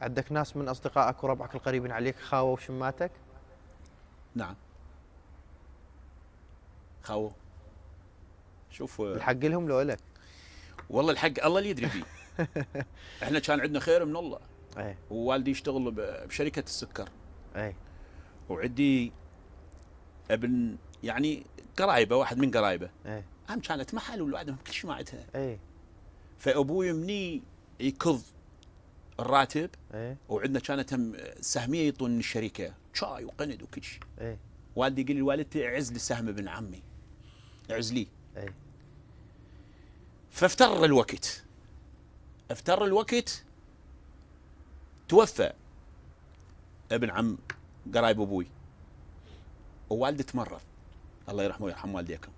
عندك ناس من اصدقائك وربعك القريبين عليك خاووا شماتك؟ نعم خاووا شوف الحق لهم لو لك والله الحق الله اللي يدري فيه احنا كان عندنا خير من الله ايه ووالدي يشتغل بشركه السكر ايه وعندي ابن يعني قرايبه واحد من قرايبه ايه هم كانت محل والوعدهم كل شيء ما عندها ايه فابوي مني يكظ الراتب ايه وعندنا كانت سهميه يعطون الشركه شاي وقند وكل شيء ايه والدي يقول لي والدتي اعز لي سهم ابن عمي اعز لي ايه فافتر الوقت افتر الوقت توفى ابن عم قرايب ابوي ووالدي تمرض الله يرحمه ويرحم والديكم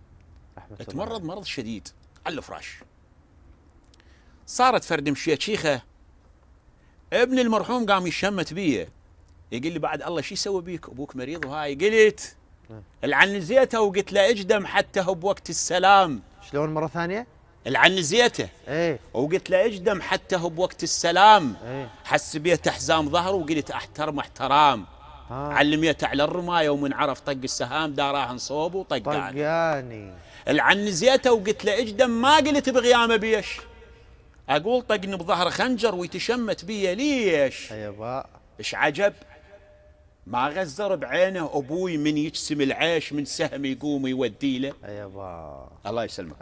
تمرض مرض شديد على الفراش صارت فرد مشيت شيخه ابن المرحوم قام يشمت بي يقول لي بعد الله شو يسوي بيك ابوك مريض وهاي قلت العنزيته وقلت له اجدم حتى هو بوقت السلام شلون مره ثانيه العنزيته ايه وقلت له اجدم حتى هو بوقت السلام ايه حس بيت حزام ظهره وقلت احترم احترام آه. علميته على الرمايه ومن عرف طق السهام داراه نصوب وطقاني طقاني العنزيته وقلت له اجدم ما قلت بغيامه بيش أقول طقني بظهر خنجر ويتشمت بي ليش أيوة. إيش عجب ما غزر بعينه أبوي من يجسم العيش من سهم يقوم يودي له أيوة. الله يسلمك